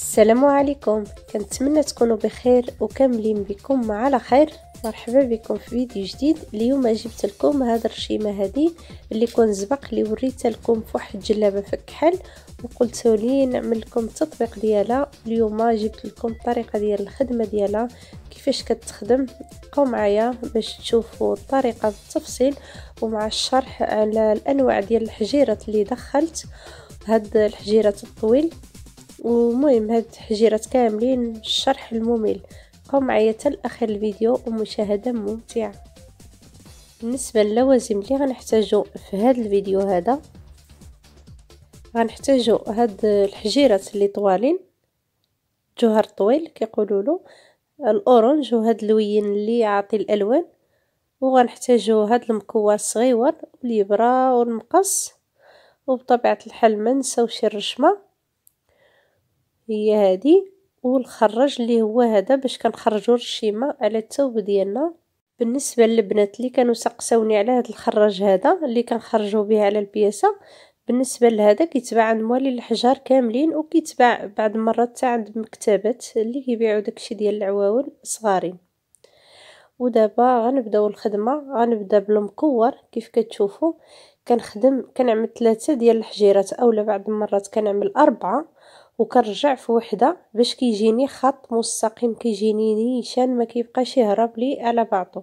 السلام عليكم كنتمنى تكونوا بخير وكاملين بكم على خير مرحبا بكم في فيديو جديد اليوم جبت لكم هاد الرشيمه هذه اللي كون سبق اللي وريت لكم في واحد الجلابه فكحل وقلت لي نعمل لكم التطبيق ديالها اليوم جبت لكم الطريقه ديال الخدمه ديالها كيفاش كتخدم بقاو معايا باش تشوفوا الطريقه بالتفصيل ومع الشرح على الانواع ديال الحجيرات اللي دخلت هاد الحجيرات الطويل ومهم هاد التحجيرات كاملين الشرح الممل بقاو معايا حتى لاخر الفيديو ومشاهده ممتعه بالنسبه للوازم اللي غنحتاجو في هاد الفيديو هذا غنحتاجو هاد الحجيرات اللي طوالين جوهر طويل كيقولوا له الاورنج وهاد اللوين اللي يعطي الالوان وغنحتاجو هاد المكوى الصغيور والابره والمقص وبطبيعه الحال ما نساوش الرشمه هي هذه والخرج اللي هو هذا باش كنخرجوا الرشيمه على الثوب ديالنا بالنسبه للبنات اللي كانوا سقساوني على هذا الخرج هذا اللي كنخرجوا به على البياسه بالنسبه لهذا كيتباع عند موالي الحجار كاملين وكيتباع بعض المرات حتى عند المكتبات اللي كيبيعوا داكشي ديال العواون صغارين ودابا غنبداو الخدمه غنبدا بالمكور كيف كتشوفوا كنخدم كنعمل ثلاثه ديال الحجيرات اولا بعض المرات كنعمل اربعه وكنرجع في وحده باش كيجيني خط مستقيم كيجيني نيشان ما كيبقاش يهرب لي على بعضو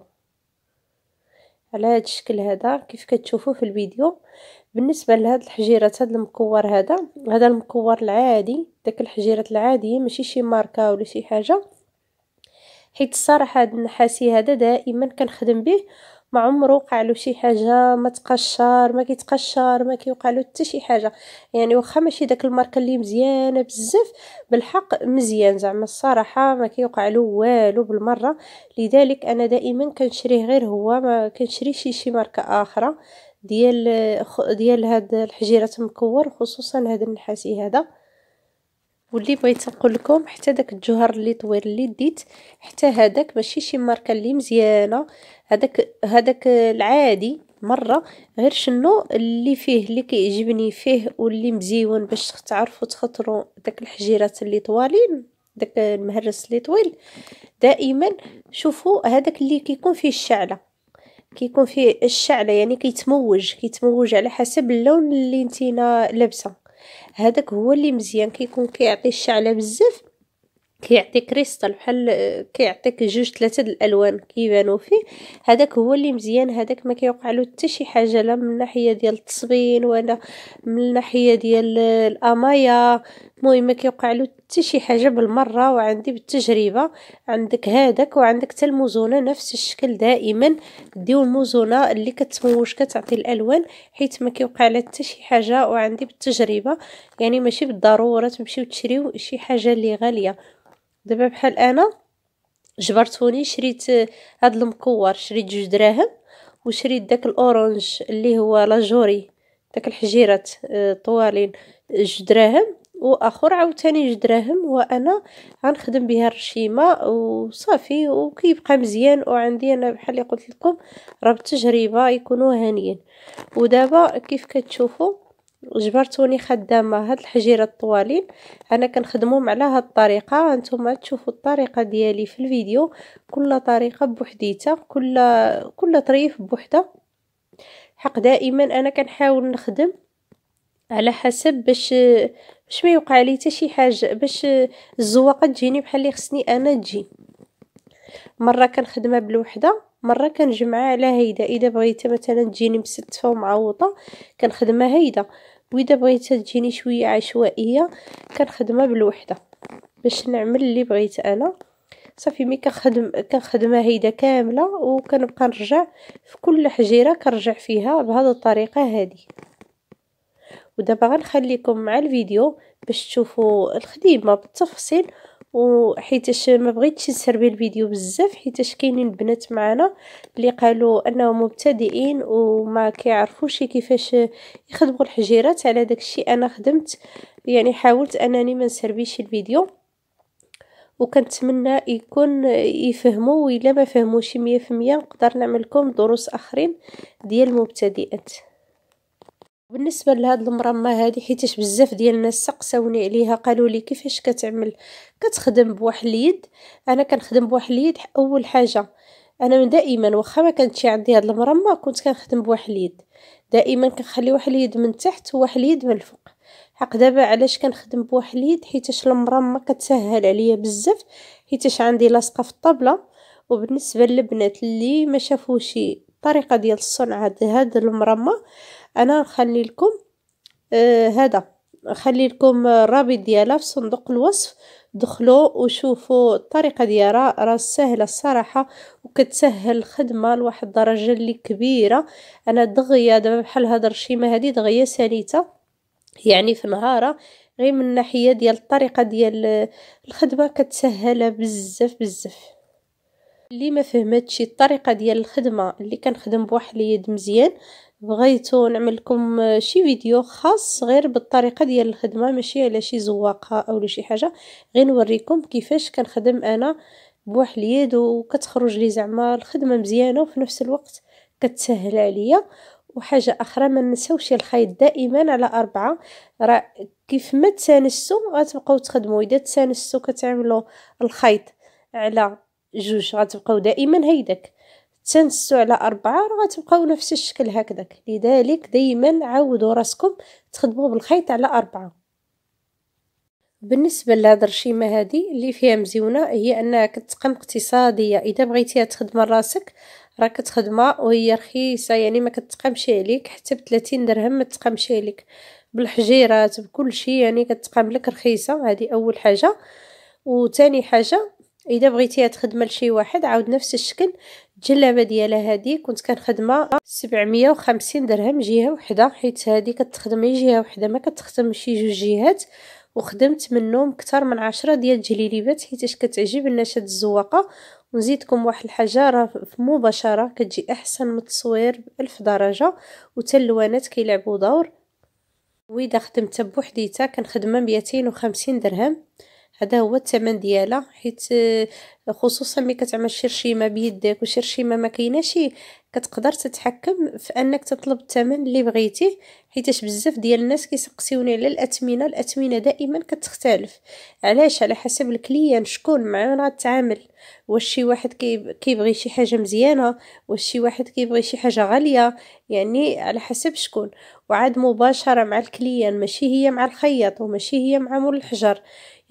على هذا الشكل هذا كيف كتشوفوا في الفيديو بالنسبه لهاد الحجيرات هاد المكور هذا هذا المكور العادي داك الحجيرات العاديه ماشي شي ماركه ولا شي حاجه حيت الصراحه هاد النحاسي هذا دائما كنخدم به ما عمرو وقع له شي حاجه ما تقشر ما كيتقشر ما كيوقع له حتى شي حاجه يعني واخا ماشي داك الماركه اللي مزيانه بزاف بالحق مزيان زعما الصراحه ما كيوقع له والو بالمره لذلك انا دائما كنشريه غير هو ما كنشريش شي ماركه اخرى ديال ديال هاد الحجيرات مكور خصوصا هاد النحاسي هذا واللي بغيت نقول لكم حتى داك الجوهر اللي طويل اللي ديت حتى هذاك ماشي شي ماركه اللي مزيانه هذاك هذاك العادي مره غير شنو اللي فيه اللي كيعجبني فيه واللي مزيون باش تعرفوا تخطروا داك الحجيرات اللي طوالين داك المهرس اللي طويل دائما شوفوا هذاك اللي كيكون فيه الشعله كيكون فيه الشعله يعني كيتموج كيتموج على حسب اللون اللي نتينا لابسه هذاك هو اللي مزيان كيكون كيعطي الشعله بزاف كيعطي كريستال بحال كيعطيك جوج ثلاثه الالوان كيبانو فيه هذاك هو اللي مزيان هذاك ما كيوقع له حتى شي حاجه لا من ناحيه ديال التصبين ولا من ناحيه ديال الامايا المهم ما كيوقع له حتى شي حاجه بالمره وعندي بالتجربه عندك هذاك وعندك حتى الموزونه نفس الشكل دائما ديو الموزونه اللي كتموج كتعطي الالوان حيت ما كيوقع لها حتى شي حاجه وعندي بالتجربه يعني ماشي بالضروره تمشيو تشريو شي حاجه اللي غاليه دابا بحال انا جبرتوني شريت هاد المكور شريت جوج دراهم وشريت داك الاورنج اللي هو لاجوري داك الحجيرات آه، طوالين جوج دراهم واخر عاوتاني جوج دراهم وانا غنخدم بها الرشيمه وصافي وكيبقى مزيان وعندي انا بحال اللي قلت لكم راه بالتجربه يكونوا هانيين ودابا كيف كتشوفوا جبرتوني خدامه هاد الحجيره الطوالين انا كنخدمهم على هاد الطريقه هانتوما تشوفوا الطريقه ديالي في الفيديو كل طريقه بوحديتها كل كل طريف بوحده حق دائما انا كنحاول نخدم على حسب باش باش ما يوقع لي حتى شي حاجه باش الزواقه تجيني بحال اللي خصني انا تجي مره كنخدمها بالوحده مره كنجمعها على هيدا اذا بغيت مثلا تجيني مستفه ومعوطه كنخدمها هيدا واذا بغيتها تجيني شويه عشوائيه كنخدمها بالوحده باش نعمل اللي بغيت انا صافي مي كنخدم كنخدمها هيدا كامله وكنبقى نرجع في كل حجيره كنرجع فيها بهذه الطريقه هذه ودابا غنخليكم مع الفيديو باش تشوفوا الخديمه بالتفصيل وحيتاش ما بغيتش نسربي الفيديو بزاف حيتاش كاينين بنات معنا اللي قالوا انهم مبتدئين وما كيعرفوش كيفاش يخدموا الحجيرات على داك الشيء انا خدمت يعني حاولت انني ما نسربيش الفيديو وكنتمنى يكون يفهموا وإلا ما فهموش 100% نقدر نعمل لكم دروس اخرين ديال المبتدئات بالنسبه لهاد المرمه هادي حيتاش بزاف ديال الناس سقساوني عليها قالوا لي كيفاش كتعمل كتخدم بواحد اليد انا كنخدم بواحد اليد اول حاجه انا دائما واخا ما شي عندي هاد المرمه كنت كنخدم بواحد اليد دائما كنخلي واحد اليد من تحت وواحد اليد من الفوق حق دابا علاش كنخدم بواحد اليد حيتاش المرمه كتسهل عليا بزاف حيتاش عندي لاصقه في الطابله وبالنسبه للبنات اللي ما شافوش الطريقه ديال صنع هذا المرمى انا نخلي لكم آه هذا نخلي لكم الرابط ديالها في صندوق الوصف دخلوا وشوفوا الطريقه ديالها راه سهله الصراحه وكتسهل الخدمه لواحد الدرجه اللي كبيره انا دغيا دابا بحال هاد الرشيمه هادي دغيا ساليتها يعني في نهاره غير من ناحيه ديال الطريقه ديال آه، الخدمه كتسهلها بزاف بزاف اللي ما فهمتش الطريقه ديال الخدمه اللي كنخدم بواحد اليد مزيان بغيتو نعمل لكم شي فيديو خاص غير بالطريقه ديال الخدمه ماشي على شي زواقه اولا شي حاجه غير نوريكم كيفاش كنخدم انا بواحد اليد وكتخرج لي زعما الخدمه مزيانه وفي نفس الوقت كتسهل عليا وحاجه اخرى ما ننسوش الخيط دائما على أربعة راه كيف ما تسانستو غتبقاو تخدمو اذا تسانستو كتعملو الخيط على جوج غتبقاو دائما هيداك تنسوا على أربعة راه غتبقاو نفس الشكل هكذاك لذلك دايما عاودوا راسكم تخدموا بالخيط على أربعة بالنسبه لهاد الرشيمه هادي اللي فيها مزيونه هي انها كتقم اقتصاديه اذا بغيتيها تخدم راسك راه كتخدمها وهي رخيصه يعني ما كتقامش عليك حتى ب 30 درهم ما تقامش عليك بالحجيرات بكل شيء يعني كتقام لك رخيصه هذه اول حاجه وثاني حاجه اذا بغيتيها تخدم لشي واحد عاود نفس الشكل الجلابه ديالها هذه كنت كنخدمها 750 درهم جهه وحده حيت هذه كتخدمي جهه وحده ما كتخدمش جوج جهات وخدمت منهم اكثر من عشرة ديال الجليليبات حيتاش كتعجب هاد الزواقه ونزيدكم واحد الحاجه راه مباشره كتجي احسن من التصوير بألف درجه وتا اللوانات كيلعبوا دور واذا خدمتها بوحديتها كنخدمها 250 درهم هذا هو الثمن ديالها حيت آه، خصوصا ملي كتعمل شرشيمه بيدك وشرشيمه ما كايناش كتقدر تتحكم في انك تطلب الثمن اللي بغيتيه حيتاش بزاف ديال الناس كيسقسيوني على الاثمنه الاثمنه دائما كتختلف علاش على حسب الكليان شكون مع من غتعامل واش شي واحد كيبغي شي حاجه مزيانه واش شي واحد كيبغي شي حاجه غاليه يعني على حسب شكون وعاد مباشره مع الكليان ماشي هي مع الخياط وماشي هي مع مول الحجر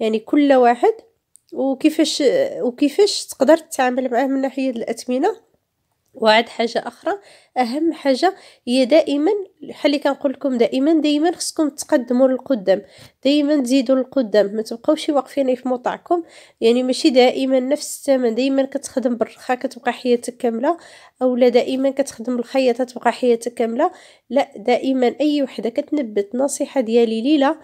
يعني كل واحد وكيفاش وكيفاش تقدر تتعامل معاه من ناحيه الاثمنه وعد حاجه اخرى اهم حاجه هي دائما بحال اللي كنقول لكم دائما دائما خصكم تقدموا للقدام دائما تزيدوا للقدام ما تبقاوش واقفين في موطعكم يعني ماشي دائما نفس الثمن دائما كتخدم بالرخا كتبقى حياتك كامله اولا دائما كتخدم بالخياطه تبقى حياتك كامله لا دائما اي وحده كتنبت نصيحه ديالي ليلى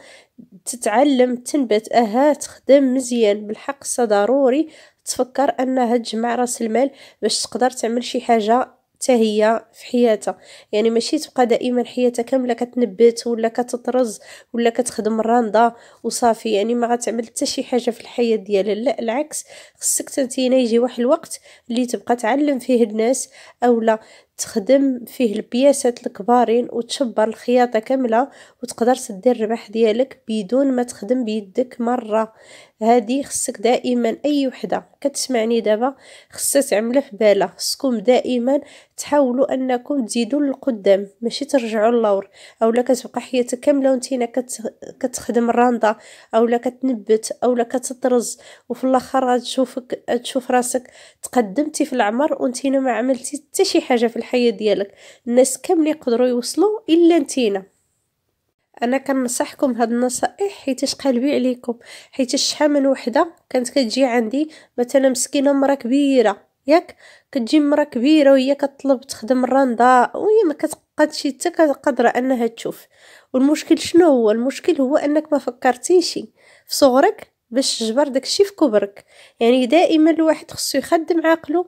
تتعلم تنبت اها تخدم مزيان بالحق ضروري تفكر انها تجمع راس المال باش تقدر تعمل شي حاجه حتى هي في حياتها يعني ماشي تبقى دائما حياتها كامله كتنبت ولا كتطرز ولا كتخدم راندا وصافي يعني ما غتعمل حتى شي حاجه في الحياه ديالها لا العكس خصك تنتينا يجي واحد الوقت اللي تبقى تعلم فيه الناس اولا تخدم فيه البياسات الكبارين وتشبر الخياطة كاملة وتقدر تدير الربح ديالك بدون ما تخدم بيدك مرة هادي خصك دائما اي وحدة كتسمعني دابا خصها تعملها في بالها خصكم دائما تحاولوا انكم تزيدوا للقدام ماشي ترجعوا للور اولا كتبقى حياتك كامله وانت هنا كت... كتخدم او اولا كتنبت اولا كتطرز وفي الاخر غتشوفك تشوف راسك تقدمتي في العمر وانت هنا ما عملتي حتى شي حاجه في الحياه ديالك الناس كامل يقدروا يوصلوا الا انت هنا انا كنصحكم هاد النصائح حيتاش قلبي عليكم حيتاش شحال من وحده كانت كتجي عندي مثلا مسكينه مره كبيره ياك كتجي مرة كبيرة وهي كطلب تخدم الرندا وهي ما كتقدش حتى قادرة انها تشوف والمشكل شنو هو المشكل هو انك ما فكرتيش في صغرك باش تجبر داكشي في كبرك يعني دائما الواحد خصو يخدم عقله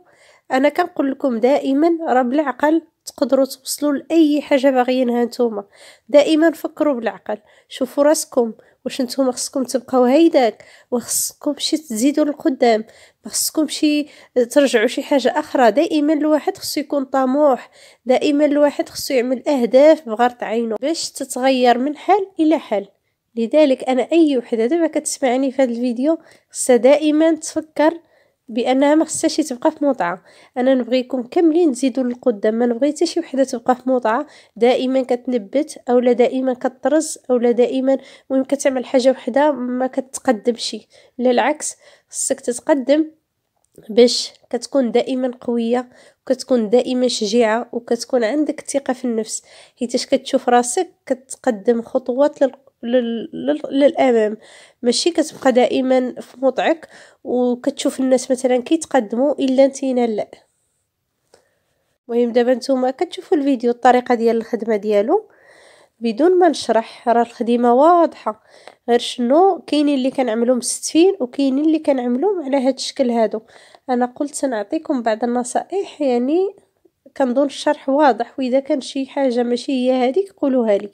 انا كنقول لكم دائما راه بالعقل تقدروا توصلوا لاي حاجه باغيينها نتوما دائما فكروا بالعقل شوفوا راسكم واش نتوما خصكم تبقاو هيداك وخصكم شي تزيدوا للقدام خصكم شي ترجعوا شي حاجه اخرى دائما الواحد خصو يكون طموح دائما الواحد خصو يعمل اهداف بغرض عينه باش تتغير من حال الى حال لذلك انا اي وحده دابا كتسمعني في هذا الفيديو خصها دائما تفكر بانها ما خصهاش تبقى في موضعها انا نبغيكم كاملين تزيدوا للقدام ما نبغي حتى شي وحده تبقى في موضعها دائما كتنبت اولا دائما كطرز اولا دائما المهم كتعمل حاجه وحده ما كتقدمش لا العكس خصك تتقدم باش كتكون دائما قويه وكتكون دائما شجاعه وكتكون عندك ثقه في النفس حيتاش كتشوف راسك كتقدم خطوات للأمام ماشي كتبقى دائما في موضعك وكتشوف الناس مثلا كيتقدموا إلا نتينا لا المهم دابا نتوما كتشوفوا الفيديو الطريقه ديال الخدمه ديالو بدون ما نشرح راه الخدمه واضحه غير شنو كاينين اللي كنعملو مستفين وكاينين اللي كنعملوهم على هاد الشكل هادو انا قلت سنعطيكم بعض النصائح يعني كنظن الشرح واضح واذا كان شي حاجه ماشي هي هذيك قولوها لي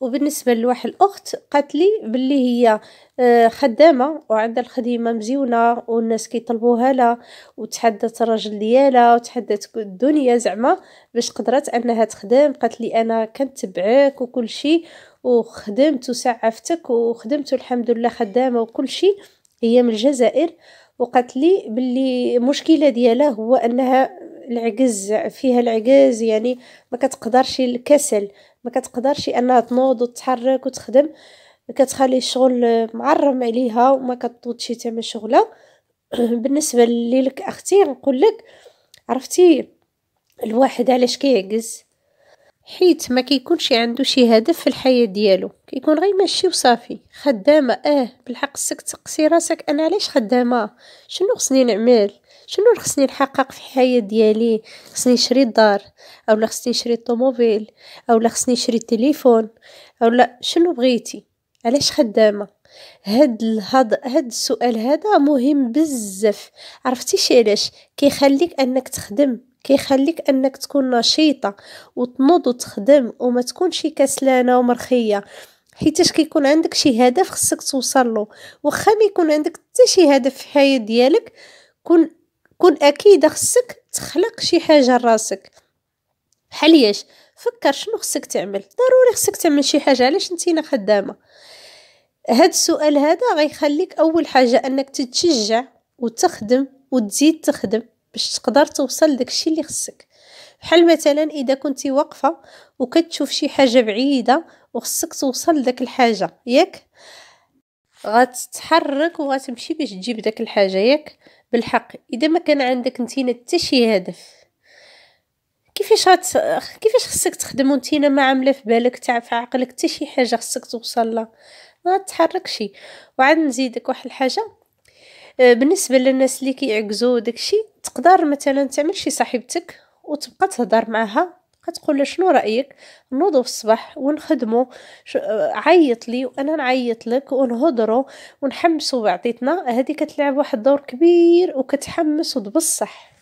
وبالنسبة لواحد الأخت قالت لي بلي هي آه، خدامة وعندها الخدمة مزيونة والناس كيطلبوها لها وتحدث الراجل ديالها وتحدث الدنيا زعما باش قدرت انها تخدم قالت لي انا كنتبعك وكل شيء وخدمت وسعفتك وخدمت الحمد لله خدامة وكل شيء هي من الجزائر وقالت لي باللي المشكله ديالها هو انها العجز فيها العجز يعني ما كتقدرش الكسل ما كتقدرش انها تنوض وتتحرك وتخدم كتخلي الشغل معرم عليها وما كتوضش حتى من شغلها بالنسبه ليك اختي نقول لك عرفتي الواحد علاش كيعجز حيت ما كيكونش عنده شي هدف في الحياه ديالو كيكون غير ماشي وصافي خدامه اه بالحق خصك تسقسي راسك انا علاش خدامه شنو خصني نعمل شنو خصني نحقق في الحياه ديالي خصني نشري الدار اولا خصني نشري الطوموبيل اولا خصني نشري التليفون اولا شنو بغيتي علاش خدامه هاد هاد هاد السؤال هذا مهم بزاف عرفتي شي علاش كيخليك انك تخدم كيخليك انك تكون نشيطه وتنوض وتخدم وما تكونش كسلانه ومرخيه حيتاش كيكون عندك شي هدف خصك توصل له واخا ما يكون عندك حتى شي هدف في الحياه ديالك كن كون اكيد خصك تخلق شي حاجه لراسك بحال ياش فكر شنو خصك تعمل ضروري خصك تعمل شي حاجه علاش نتينا خدامه هاد السؤال هذا غيخليك اول حاجه انك تتشجع وتخدم وتزيد تخدم باش تقدر توصل داكشي اللي خصك بحال مثلا اذا كنتي واقفه وكتشوف شي حاجه بعيده وخصك توصل داك الحاجه ياك غتتحرك وغتمشي باش تجيب داك الحاجه ياك بالحق اذا ما كان عندك نتينا حتى شي هدف كيفاش هت... كيفاش خصك تخدم نتينا ما عامله في بالك تاع في عقلك حتى شي حاجه خصك توصل لها ما تحركش وعاد نزيدك واحد الحاجه آه، بالنسبه للناس اللي كيعكزوا داكشي تقدر مثلا تعمل شي صاحبتك وتبقى تهضر معها كتقول له شنو رايك نوضو في الصباح ونخدمو عيط لي وانا نعيط لك ونهضروا ونحمسوا بعضيتنا هذه كتلعب واحد الدور كبير وكتحمس وتبصح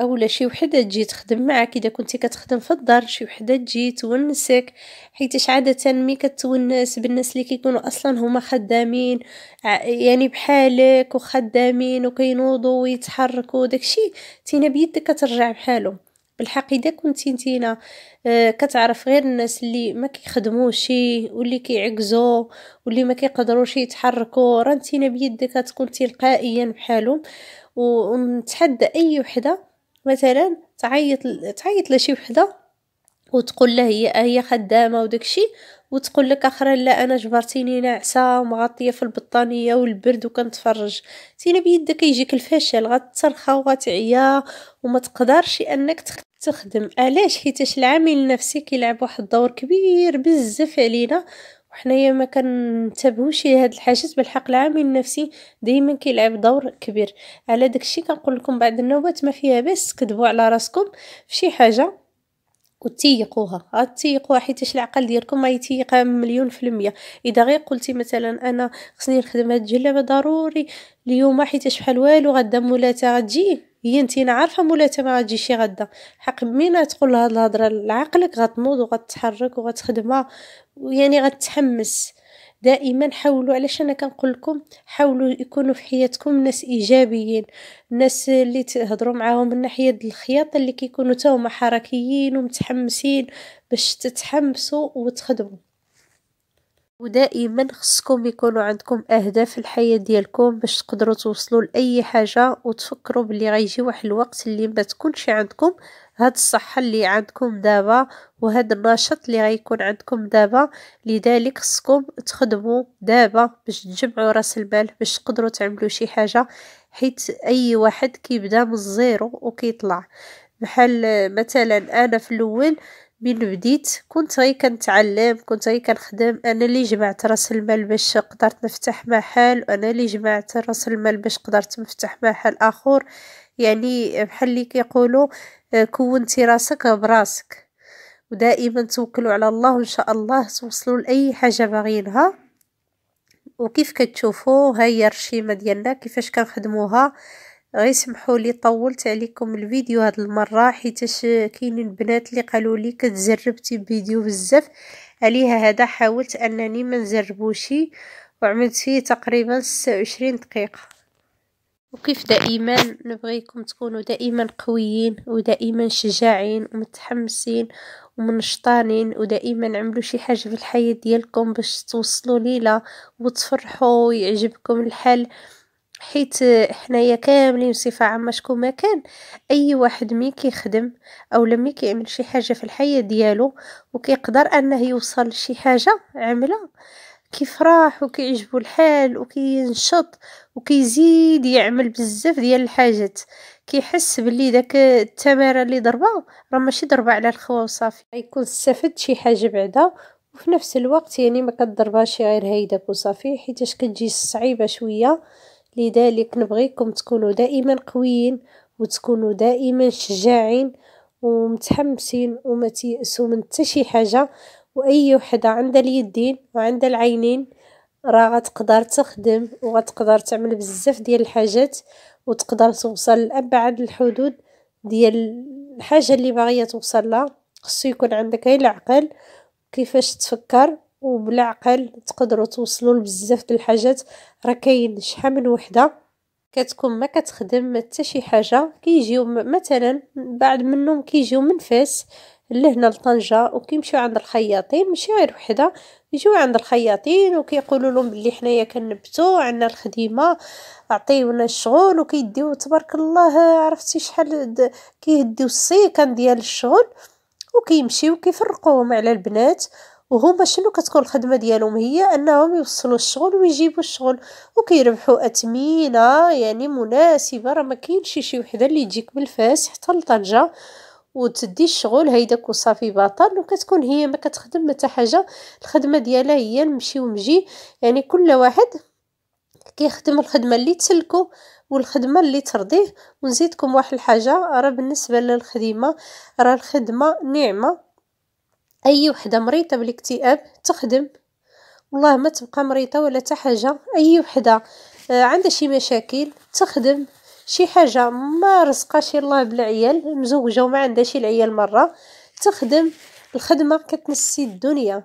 اولا شي وحده تجي تخدم معك اذا كنتي كتخدم في الدار شي وحده تجي تونسك حيتاش عاده ملي كتونس بالناس اللي كيكونوا اصلا هما خدامين يعني بحالك وخدامين وكينوضوا ويتحركوا داكشي تينا بيدك كترجع بحالهم بالحقيقه كنتي نتينا انتينا آه، كتعرف غير الناس اللي ما كيخدموش شي واللي كيعكزوا واللي ما كيقدروش يتحركوا راه نتينا بيدك تكون تلقائيا بحالهم ونتحدى اي وحده مثلا تعيط تعيط لشي وحده وتقول لها هي هي خدامه وداكشي وتقول لك اخرى لا انا جبرتيني ناعسه ومغطيه في البطانيه والبرد وكنتفرج تينا بيدك يجيك الفشل غترخى وغتعيا وما تقدرش انك تخ... تخدم علاش حيتاش العامل النفسي كيلعب واحد الدور كبير بزاف علينا وحنايا ما كنتبهوش لهاد الحاجات بالحق العامل النفسي دائما كيلعب دور كبير على داكشي كنقول لكم بعض النوبات ما فيها باس كذبوا على راسكم فشي حاجه وتيقوها غتيقوها حيت العقل ديالكم ما مليون في المية اذا غير قلتي مثلا انا خصني نخدم هاد الجلابه ضروري اليوم حيت شحال والو غدا مولاتها غتجي هي نتينا عارفه مولاتها ما غتجي شي غدا حق مينا تقول هاد الهضره لعقلك غتنوض وغتتحرك وغتخدمها يعني غتحمس دائما حاولوا علاش انا كنقول لكم حاولوا يكونوا في حياتكم ناس ايجابيين الناس اللي تهضروا معاهم من ناحيه الخياطه اللي كيكونوا حتى حركيين ومتحمسين باش تتحمسوا وتخدموا ودائما خصكم يكونوا عندكم اهداف الحياه ديالكم باش تقدروا توصلوا لاي حاجه وتفكروا باللي غيجي واحد الوقت اللي ما تكونش عندكم هاد الصحه اللي عندكم دابا وهاد النشاط اللي غيكون عندكم دابا لذلك خصكم تخدموا دابا باش تجمعوا راس المال باش تقدروا تعملوا شي حاجه حيت اي واحد كيبدا من الزيرو وكيطلع بحال مثلا انا في الاول من بديت كنت غي كنتعلم كنت غي كنخدم انا اللي جمعت راس المال باش قدرت نفتح محل وانا اللي جمعت راس المال باش قدرت نفتح محل اخر يعني بحال اللي كيقولوا آه، كونتي راسك براسك ودائما توكلوا على الله وان شاء الله توصلوا لاي حاجه باغينها وكيف كتشوفوا هي الرشيمه ديالنا كيفاش كنخدموها غي سمحوا لي طولت عليكم الفيديو هاد المره حيتاش كاينين بنات اللي قالوا لي كتزربتي بفيديو بزاف عليها هذا حاولت انني ما نزربوش وعملت فيه تقريبا 26 دقيقه وكيف دائما نبغيكم تكونوا دائما قويين ودائما شجاعين ومتحمسين ومنشطانين ودائما عملوا شي حاجه في الحياه ديالكم باش توصلوا ليله وتفرحوا ويعجبكم الحل حيت حنايا كاملين بصفه عامه شكون ما كان اي واحد مي كيخدم او ملي كيعمل شي حاجه في الحياه ديالو وكيقدر انه يوصل لشي حاجه عمله كيفرح وكيعجبو الحال وكينشط وكيزيد يعمل بزاف ديال الحاجات كيحس باللي داك التماره اللي ضربه راه ماشي ضربه على الخوا وصافي غيكون استفد شي حاجه بعدا وفي نفس الوقت يعني ما كتضربهاش غير هيداك وصافي حيتاش كتجي صعيبه شويه لذلك نبغيكم تكونوا دائما قويين وتكونوا دائما شجاعين ومتحمسين وما تيأسوا من حتى شي حاجه واي وحده عندها اليدين وعند العينين راه غتقدر تخدم وغتقدر تعمل بزاف ديال الحاجات وتقدر توصل لابعد الحدود ديال الحاجه اللي باغيه توصل لها خصو يكون عندك غير العقل كيفاش تفكر وبالعقل تقدروا توصلوا لبزاف د الحاجات راه كاين شحال من وحده كتكون ما كتخدم حتى شي حاجه كيجيو مثلا بعد منهم كيجيو من فاس لهنا لطنجة وكيمشيو عند الخياطين ماشي غير وحده يجيو عند الخياطين وكيقولوا لهم بلي حنايا كنبتو عندنا الخدمه عطيونا الشغل وكيديو تبارك الله عرفتي شحال كيهديو السيكان ديال الشغل وكيمشيو كيفرقوهم على البنات وهما شنو كتكون الخدمه ديالهم هي انهم يوصلوا الشغل ويجيبوا الشغل وكيربحوا اثمنه يعني مناسبه راه ما كاينش شي وحده اللي تجيك من فاس حتى لطنجه وتدي الشغل هيداك وصافي باطل وكتكون هي ما كتخدم حتى حاجه الخدمه ديالها هي نمشي ومجي يعني كل واحد كيخدم الخدمه اللي تسلكو والخدمه اللي ترضيه ونزيدكم واحد الحاجه راه بالنسبه للخدمه راه الخدمه نعمه اي وحده مريضه بالاكتئاب تخدم والله ما تبقى مريضه ولا حتى حاجه اي وحده آه، عندها شي مشاكل تخدم شي حاجه ما رزقاش الله بالعيال مزوجه وما عندها شي العيال مره تخدم الخدمه كتنسي الدنيا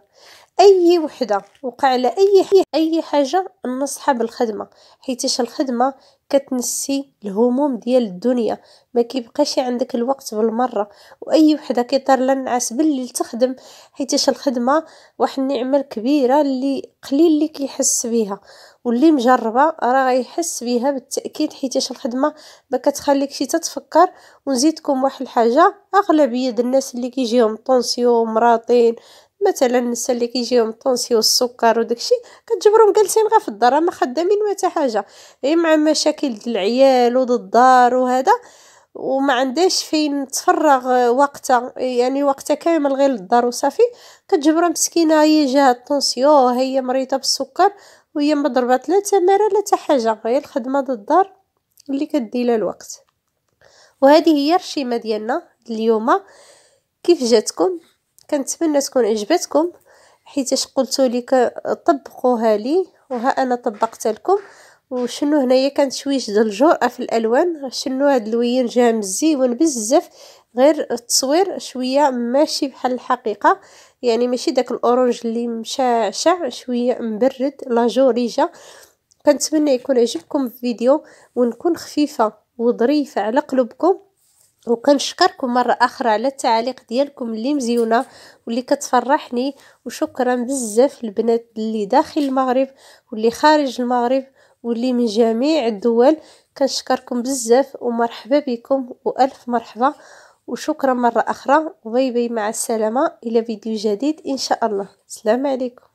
اي وحده وقع على اي اي حاجه نصحى بالخدمه حيتاش الخدمه كتنسي الهموم ديال الدنيا ما كيبقاش عندك الوقت بالمره واي وحده كيطير لنعاس بالليل تخدم حيتاش الخدمه واحد النعمه الكبيره اللي قليل اللي كيحس بها واللي مجربه راه غيحس بها بالتاكيد حيتاش الخدمه ما كتخليكش تتفكر ونزيدكم واحد الحاجه اغلبيه الناس اللي كيجيهم طونسيون مراطين مثلا الناس اللي كيجيهم الطونسي والسكر وداكشي كتجبرهم جالسين غير في الدار ما خدامين ما حتى حاجه غير إيه، مع مشاكل العيال ود الدار وهذا وما عندهاش فين تفرغ وقتها يعني وقتها كامل غير للدار وصافي كتجبرها مسكينه هي جاها الطونسيو هي مريضه بالسكر وهي ما ضربات لا تماره لا حاجه غير الخدمه ضد الدار اللي كدي لها الوقت وهذه هي الرشيمه ديالنا اليوم كيف جاتكم كنتمنى تكون عجبتكم حيتاش قلتوا لي طبقوها لي وها انا طبقت لكم وشنو هنايا كانت شويه ديال الجرأه في الالوان شنو هاد اللوين جا مزيون بزاف غير التصوير شويه ماشي بحال الحقيقه يعني ماشي داك الاورنج اللي مشعشع شويه مبرد لاجوريجا كنتمنى يكون عجبكم الفيديو ونكون خفيفه وظريفه على قلوبكم وكنشكركم مره اخرى على التعاليق ديالكم اللي مزيونه واللي كتفرحني وشكرا بزاف البنات اللي داخل المغرب واللي خارج المغرب واللي من جميع الدول كنشكركم بزاف ومرحبا بكم والف مرحبا وشكرا مره اخرى وباي باي مع السلامه الى فيديو جديد ان شاء الله السلام عليكم